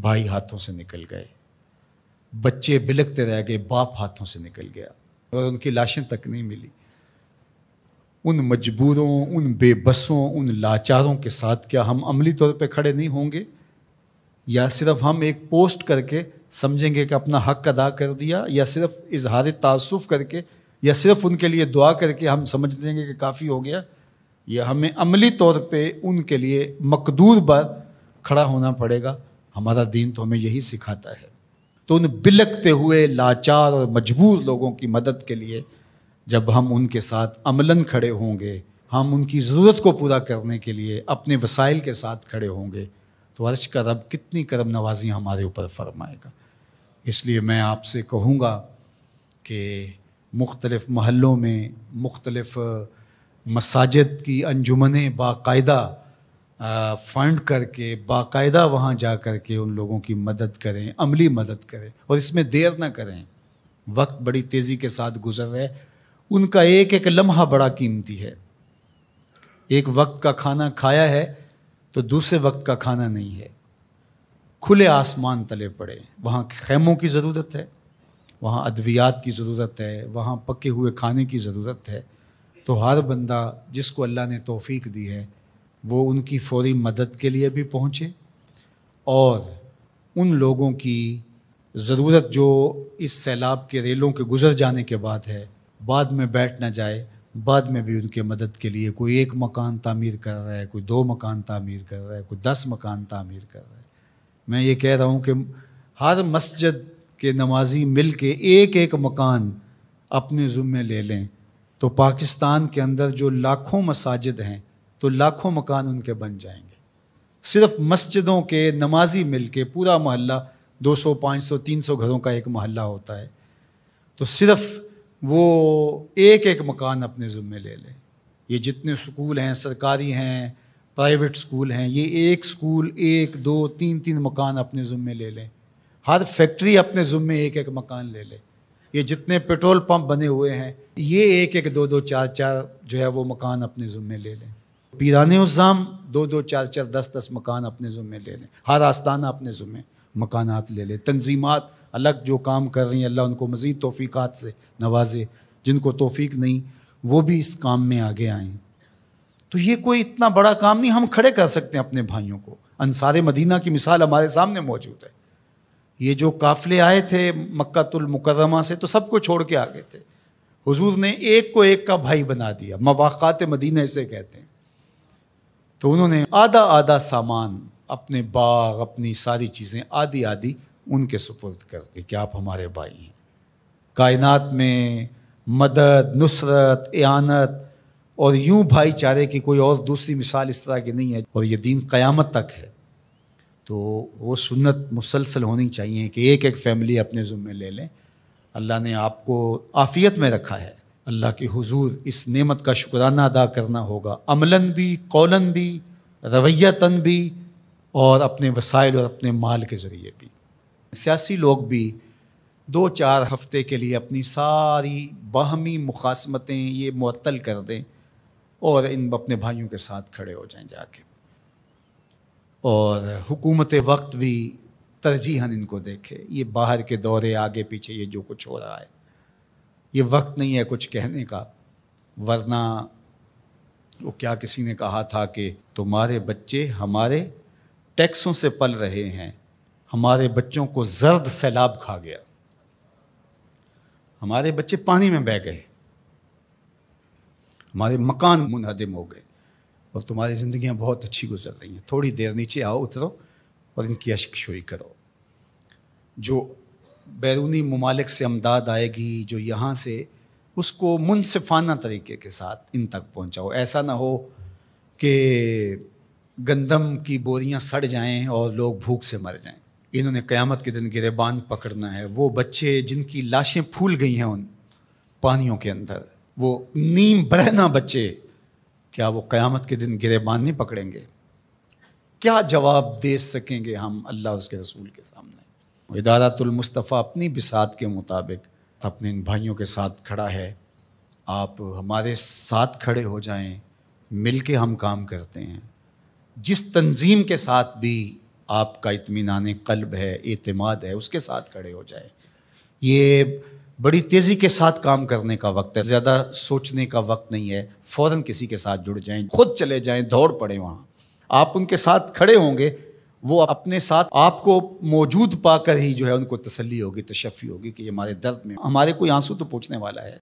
भाई हाथों से निकल गए बच्चे बिलकते रह गए बाप हाथों से निकल गया और उनकी लाशें तक नहीं मिली उन मजबूरों उन बेबसों उन लाचारों के साथ क्या हम अमली तौर पे खड़े नहीं होंगे या सिर्फ हम एक पोस्ट करके समझेंगे कि अपना हक अदा कर दिया या सिर्फ इजहार तसुफ़ करके या सिर्फ उनके लिए दुआ करके हम समझ देंगे कि काफ़ी हो गया या हमें अमली तौर पे उनके लिए मकदूर पर खड़ा होना पड़ेगा हमारा दीन तो हमें यही सिखाता है तो उन बिलकते हुए लाचार और मजबूर लोगों की मदद के लिए जब हम उनके साथ अमलन खड़े होंगे हम उनकी ज़रूरत को पूरा करने के लिए अपने वसाइल के साथ खड़े होंगे तो अर्श का रब कितनी करम नवाजी हमारे ऊपर फरमाएगा इसलिए मैं आपसे कहूँगा कि मुख्तलफ़ महलों में मुख्तलफ़ मसाजिद की अंजुमने बाकायदा फंड करके बाकायदा वहाँ जा कर के उन लोगों की मदद करें अमली मदद करें और इसमें देर ना करें वक्त बड़ी तेज़ी के साथ गुजर रहे उनका एक एक लम्हा बड़ा कीमती है एक वक्त का खाना खाया है तो दूसरे वक्त का खाना नहीं है खुले आसमान तले पड़े वहाँ खैमों की ज़रूरत है वहाँ अद्वियात की ज़रूरत है वहाँ पके हुए खाने की ज़रूरत है तो हर बंदा जिसको अल्लाह ने तोफ़ी दी है वो उनकी फौरी मदद के लिए भी पहुँचे और उन लोगों की ज़रूरत जो इस सैलाब के रेलों के गुजर जाने के बाद है बाद में बैठ ना जाए बाद में भी उनके मदद के लिए कोई एक मकान तामीर कर रहा है कोई दो मकान तामीर कर रहा है कोई दस मकान तामीर कर रहा है मैं ये कह रहा हूँ कि हर मस्जिद के नमाजी मिल के एक एक मकान अपने ज़ुम्मे ले लें तो पाकिस्तान के अंदर जो लाखों मसाजिद हैं तो लाखों मकान उनके बन जाएंगे सिर्फ मस्जिदों के नमाजी मिल के पूरा मोहल्ला 200, 500, 300 घरों का एक मोहल्ला होता है तो सिर्फ वो एक एक मकान अपने जुम्मे ले लें ये जितने स्कूल हैं सरकारी हैं प्राइवेट स्कूल हैं ये एक स्कूल एक दो तीन तीन मकान अपने जुम्मे ले लें हर फैक्ट्री अपने ज़ुम्मे एक एक मकान ले लें ये जितने पेट्रोल पंप बने हुए हैं ये एक एक दो दो चार चार जो है वो मकान अपने ज़ुम्मे ले लें पीराने उज़ाम दो दो चार चार दस दस मकान अपने ज़ुम्मे ले लें हर आस्ताना अपने ज़ुम्मे मकानात ले लें तंजीमात अलग जो काम कर रही हैं अल्लाह उनको मज़ीद तोफ़ीक़ात से नवाजे जिनको तोफ़ी नहीं वो भी इस काम में आगे आएँ तो ये कोई इतना बड़ा काम नहीं हम खड़े कर सकते हैं अपने भाइयों को अनसार मदीना की मिसाल हमारे सामने मौजूद है ये जो काफ़िले आए थे मक्तुलमकरमा से तो सबको छोड़ के आ गए थे हुजूर ने एक को एक का भाई बना दिया मवाक़ात मदीना इसे कहते हैं तो उन्होंने आधा आधा सामान अपने बाग अपनी सारी चीज़ें आधी आधी उनके सुपुर्द कर दी कि आप हमारे भाई हैं कायनात में मदद नुसरत एनत और यूं भाईचारे की कोई और दूसरी मिसाल इस तरह की नहीं है और ये दीन क़यामत तक है तो वो सुन्नत मुसलसल होनी चाहिए कि एक एक फैमिली अपने ज़ुम्मे ले लें अल्लाह ने आपको आफ़ियत में रखा है अल्लाह के हुजूर इस नेमत का शुक्राना अदा करना होगा अमलन भी कौलन भी रवैतन भी और अपने वसाइल और अपने माल के ज़रिए भी सियासी लोग भी दो चार हफ्ते के लिए अपनी सारी बाहमी मुखासमतें ये मअतल कर दें और इन अपने भाइयों के साथ खड़े हो जाएं जाके और हुकूमत वक्त भी तरजीहन इनको देखे ये बाहर के दौरे आगे पीछे ये जो कुछ हो रहा है ये वक्त नहीं है कुछ कहने का वरना वो क्या किसी ने कहा था कि तुम्हारे बच्चे हमारे टैक्सों से पल रहे हैं हमारे बच्चों को जर्द सैलाब खा गया हमारे बच्चे पानी में बह गए हमारे मकान मुनहदम हो गए और तुम्हारी जिंदगियां बहुत अच्छी गुजर रही हैं थोड़ी देर नीचे आओ उतरो और इनकी अश्क करो जो बैरूनी ममालिक से अमदाद आएगी जो यहाँ से उसको मुनफाना तरीके के साथ इन तक पहुँचाओ ऐसा ना हो कि गंदम की बोरियाँ सड़ जाएँ और लोग भूख से मर जाएँ इन्होंने क़यामत के दिन गिरेबान पकड़ना है वो बच्चे जिनकी लाशें फूल गई हैं उन पानियों के अंदर वो नीम बरहना बच्चे क्या वो क़यामत के दिन गिरेबान नहीं पकड़ेंगे क्या जवाब दे सकेंगे हम अल्लाह उसके रसूल के सामने इदारतुलमस्तफ़ा अपनी बिसात के मुताबिक अपने इन भाइयों के साथ खड़ा है आप हमारे साथ खड़े हो जाएं मिल के हम काम करते हैं जिस तंजीम के साथ भी आपका इतमान कल्ब है एतमाद है उसके साथ खड़े हो जाए ये बड़ी तेज़ी के साथ काम करने का वक्त है ज़्यादा सोचने का वक्त नहीं है फ़ौर किसी के साथ जुड़ जाएं खुद चले जाएं दौड़ पड़े वहाँ आप उनके साथ खड़े होंगे वो अपने साथ आपको मौजूद पाकर ही जो है उनको तसल्ली होगी तशफ़ी होगी कि हमारे दर्द में हमारे कोई आंसू तो पूछने वाला है